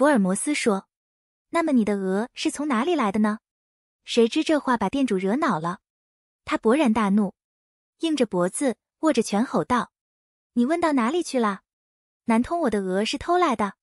福尔摩斯说：“那么你的鹅是从哪里来的呢？”谁知这话把店主惹恼了，他勃然大怒，硬着脖子握着拳吼道：“你问到哪里去了？难通我的鹅是偷来的。”